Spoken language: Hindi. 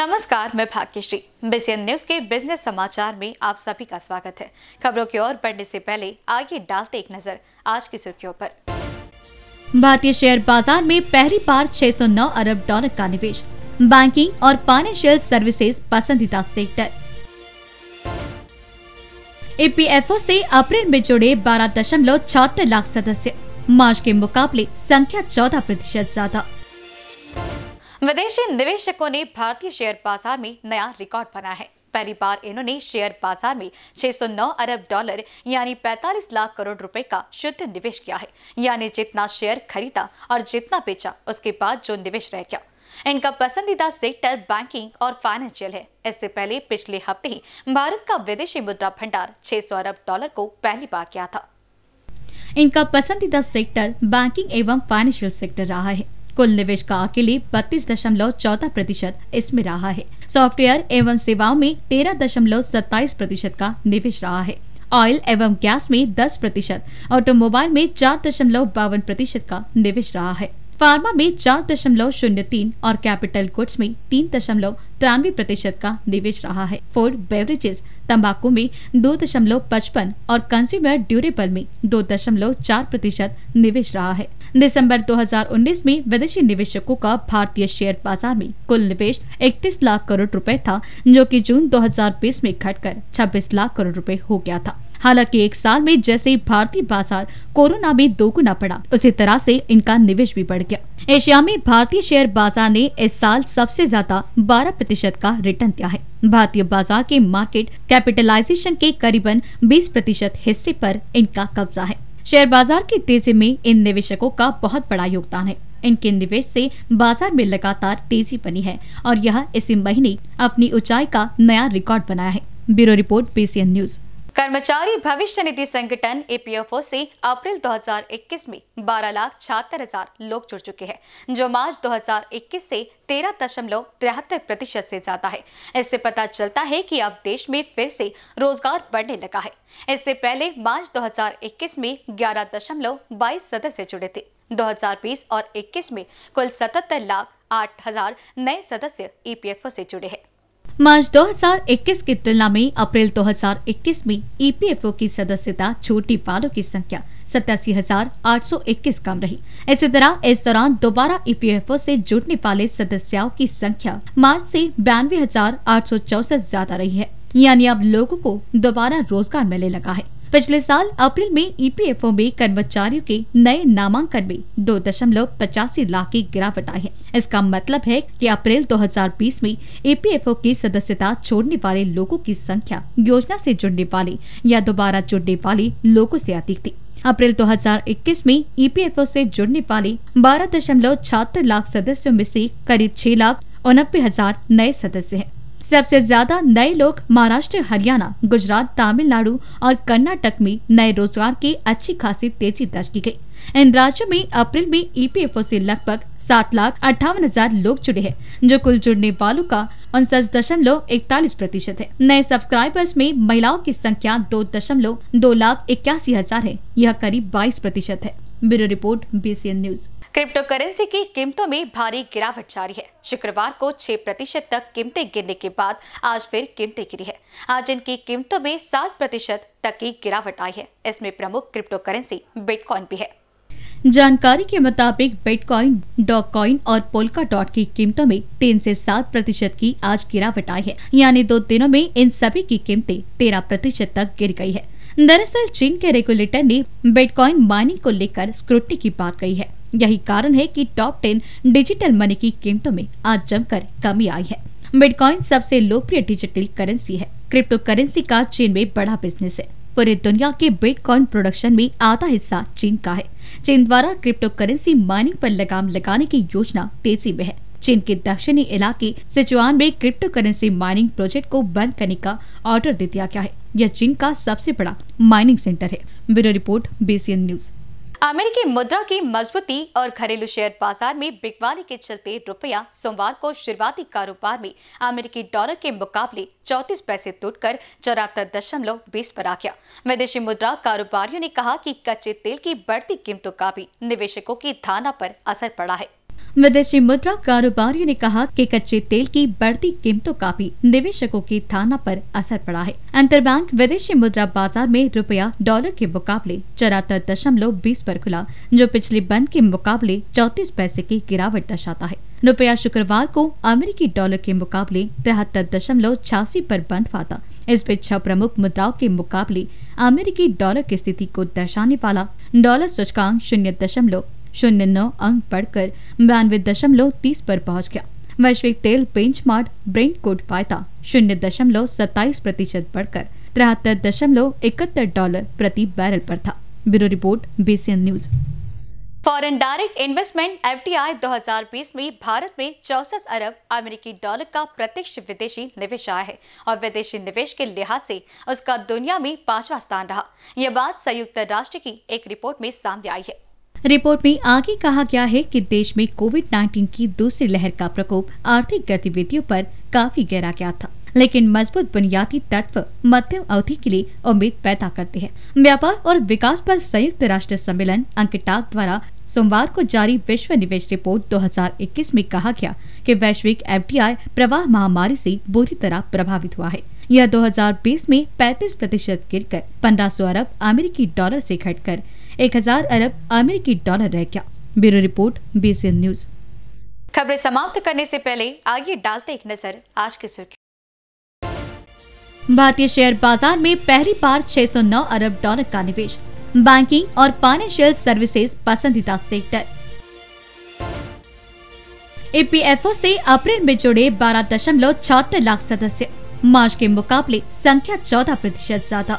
नमस्कार मैं भाग्यश्री बीसीएन न्यूज के बिजनेस समाचार में आप सभी का स्वागत है खबरों की ओर बढ़ने से पहले आगे डालते एक नजर आज की सुर्खियों पर भारतीय शेयर बाजार में पहली बार 609 अरब डॉलर का निवेश बैंकिंग और फाइनेंशियल सर्विसेज पसंदीदा सेक्टर ईपीएफओ e से अप्रैल में जुड़े बारह दशमलव छहत्तर लाख सदस्य मार्च के मुकाबले संख्या चौदह प्रतिशत ज्यादा विदेशी निवेशकों ने भारतीय शेयर बाजार में नया रिकॉर्ड बना है पहली बार इन्होंने शेयर बाजार में 609 अरब डॉलर यानी 45 लाख करोड़ रुपए का शुद्ध निवेश किया है यानी जितना शेयर खरीदा और जितना बेचा उसके बाद जो निवेश रह गया इनका पसंदीदा सेक्टर बैंकिंग और फाइनेंशियल है इससे पहले पिछले हफ्ते ही भारत का विदेशी मुद्रा भंडार 600 अरब डॉलर को पहली बार किया था इनका पसंदीदा सेक्टर बैंकिंग एवं फाइनेंशियल सेक्टर रहा है कुल निवेश का अकेले बत्तीस दशमलव चौदह प्रतिशत इसमें रहा है सॉफ्टवेयर एवं सेवाओं में तेरह दशमलव सत्ताईस प्रतिशत का निवेश रहा है ऑयल एवं गैस में दस प्रतिशत ऑटोमोबाइल में चार दशमलव बावन प्रतिशत का निवेश रहा है फार्मा में चार दशमलव शून्य तीन और कैपिटल गुड्स में तीन दशमलव तिरानवे प्रतिशत का निवेश रहा है फूड बेवरेजेस तंबाकू में दो दशमलव पचपन और कंज्यूमर ड्यूरेबल में दो दशमलव चार प्रतिशत निवेश रहा है दिसंबर 2019 में विदेशी निवेशकों का भारतीय शेयर बाजार में कुल निवेश 31 लाख करोड़ रुपए था जो कि जून 2020 में घटकर 26 लाख करोड़ रुपए हो गया था हालांकि एक साल में जैसे भारतीय बाजार कोरोना में दोगुना पड़ा उसी तरह से इनका निवेश भी बढ़ गया एशिया में भारतीय शेयर बाजार ने इस साल सबसे ज्यादा बारह प्रतिशत का रिटर्न दिया है भारतीय बाजार के मार्केट कैपिटलाइजेशन के करीबन बीस प्रतिशत हिस्से पर इनका कब्जा है शेयर बाजार की तेजी में इन निवेशकों का बहुत बड़ा योगदान है इनके निवेश से बाजार में लगातार तेजी बनी है और यह इसी महीने अपनी ऊंचाई का नया रिकॉर्ड बनाया है ब्यूरो रिपोर्ट पीसीएन न्यूज़ कर्मचारी भविष्य निधि संगठन एपीएफओ से अप्रैल 2021 में बारह लाख छहत्तर हजार लोग जुड़ चुके हैं जो मार्च 2021 से तेरह दशमलव तिहत्तर प्रतिशत से ज्यादा है इससे पता चलता है कि अब देश में फिर से रोजगार बढ़ने लगा है इससे पहले मार्च 2021 में ग्यारह दशमलव बाईस सदस्य जुड़े थे 2020 और 21 में कुल सतहत्तर लाख आठ हजार नए सदस्य ईपीएफओ e से जुड़े हैं मार्च 2021 की तुलना में अप्रैल 2021 में ईपीएफओ e की सदस्यता छोटी पालों की संख्या सतासी हजार आठ सौ इक्कीस कम रही इसी तरह इस दौरान दोबारा ईपीएफओ e से जुड़ने वाले सदस्यों की संख्या मार्च से बयानवे हजार आठ सौ चौसठ ज्यादा रही है यानी अब लोगों को दोबारा रोजगार मिलने लगा है पिछले साल अप्रैल में ईपीएफओ e में कर्मचारियों के नए नामांकन में दो दशमलव पचासी लाख की गिरावट आई है इसका मतलब है कि अप्रैल 2020 में ईपीएफओ e की सदस्यता छोड़ने वाले लोगों की संख्या योजना से जुड़ने वाले या दोबारा जुड़ने वाले लोगों से अधिक थी अप्रैल 2021 में ईपीएफओ e से जुड़ने वाले बारह दशमलव छहत्तर लाख सदस्यों में से करीब छह लाख उनबे हजार नए सदस्य हैं सबसे ज्यादा नए लोग महाराष्ट्र हरियाणा गुजरात तमिलनाडु और कर्नाटक में नए रोजगार की अच्छी खासी तेजी दर्ज की गई इन राज्यों में अप्रैल में ईपीएफओ e से लगभग सात लाख अट्ठावन हजार लोग जुड़े हैं जो कुल जुड़ने वालों का उनसठ दशमलव इकतालीस प्रतिशत है नए सब्सक्राइबर्स में महिलाओं की संख्या दो दशमलव दो लाख इक्यासी हजार है यह करीब बाईस प्रतिशत है bureau report B news cryptocurrency की कीमतों में भारी गिरावट जारी है शुक्रवार को 6 प्रतिशत तक कीमतें गिरने के बाद आज फिर कीमतें गिरी है आज इनकी कीमतों में 7 प्रतिशत तक की गिरावट आई है इसमें प्रमुख क्रिप्टो करेंसी बिटकॉइन भी है जानकारी के मुताबिक बिटकॉइन डॉक कॉइन और पोलका डॉट की कीमतों में तीन से सात प्रतिशत की आज गिरावट आई है यानी दो दिनों में इन सभी की कीमतें तेरह प्रतिशत तक गिर गई है दरअसल चीन के रेगुलेटर ने बिटकॉइन माइनिंग को लेकर स्क्रूटनी की बात कही है यही कारण है कि टॉप टेन डिजिटल मनी की कीमतों में आज जमकर कमी आई है बिटकॉइन सबसे लोकप्रिय डिजिटल करेंसी है क्रिप्टो करेंसी का चीन में बड़ा बिजनेस है पूरी दुनिया के बिटकॉइन प्रोडक्शन में आधा हिस्सा चीन का है चीन द्वारा क्रिप्टो करेंसी माइनिंग पर लगाम लगाने की योजना तेजी में है चीन के दक्षिणी इलाके सिचुआन में क्रिप्टो करेंसी माइनिंग प्रोजेक्ट को बंद करने का ऑर्डर दे दिया गया है यह चीन का सबसे बड़ा माइनिंग सेंटर है ब्यूरो रिपोर्ट बीसीएन न्यूज़ अमेरिकी मुद्रा की मजबूती और घरेलू शेयर बाजार में बिकवाली के चलते रुपया सोमवार को शुरुआती कारोबार में अमेरिकी डॉलर के मुकाबले 34 पैसे टूट कर चौरातर दशमलव बीस पर आ गया विदेशी मुद्रा कारोबारियों ने कहा कि कच्चे तेल की बढ़ती कीमतों का भी निवेशकों की धारणा पर असर पड़ा है विदेशी मुद्रा कारोबारियों ने कहा कि कच्चे तेल की बढ़ती कीमतों का भी निवेशकों की थाना पर असर पड़ा है अंतरबैंक विदेशी मुद्रा बाजार में रुपया डॉलर के मुकाबले चौरातर दशमलव बीस आरोप खुला जो पिछले बंद के मुकाबले चौतीस पैसे की गिरावट दर्शाता है रुपया शुक्रवार को अमेरिकी डॉलर के मुकाबले तिहत्तर दशमलव छियासी आरोप बंद हुआ था इस पे छह प्रमुख मुद्राओं के मुकाबले अमेरिकी डॉलर की स्थिति को दर्शाने वाला डॉलर सूचकांक शून्य दशमलव शून्य नौ अंक बढ़कर बयानवे दशमलव तीस पर पहुंच गया वैश्विक तेल बेंचमार्क ब्रेंड कोट पायता शून्य दशमलव सत्ताईस प्रतिशत बढ़कर तिहत्तर दशमलव इकहत्तर डॉलर प्रति बैरल पर था bureau report BCN news foreign direct investment हजार 2020 में भारत में चौसठ अरब अमेरिकी डॉलर का प्रत्यक्ष विदेशी निवेश आया है और विदेशी निवेश के लिहाज से उसका दुनिया में पांचवा स्थान रहा यह बात संयुक्त राष्ट्र की एक रिपोर्ट में सामने आई है रिपोर्ट में आगे कहा गया है कि देश में कोविड 19 की दूसरी लहर का प्रकोप आर्थिक गतिविधियों पर काफी गहरा गया था लेकिन मजबूत बुनियादी तत्व मध्यम अवधि के लिए उम्मीद पैदा करते हैं व्यापार और विकास पर संयुक्त राष्ट्र सम्मेलन अंकटाक द्वारा सोमवार को जारी विश्व निवेश रिपोर्ट 2021 में कहा गया कि वैश्विक एफ प्रवाह महामारी से बुरी तरह प्रभावित हुआ है यह 2020 में 35 प्रतिशत गिर कर पंद्रह अरब अमेरिकी डॉलर से घटकर एक हजार अरब अमेरिकी डॉलर रह गया ब्यूरो रिपोर्ट बीसीएन न्यूज खबरें समाप्त करने से पहले आइए डालते एक नजर आज की सुर्खी भारतीय शेयर बाजार में पहली बार 609 अरब डॉलर का निवेश बैंकिंग और फाइनेंशियल सर्विसेज पसंदीदा सेक्टर ईपीएफओ e से अप्रैल में जुड़े बारह दशमलव छहत्तर लाख सदस्य मार्च के मुकाबले संख्या चौदह प्रतिशत ज्यादा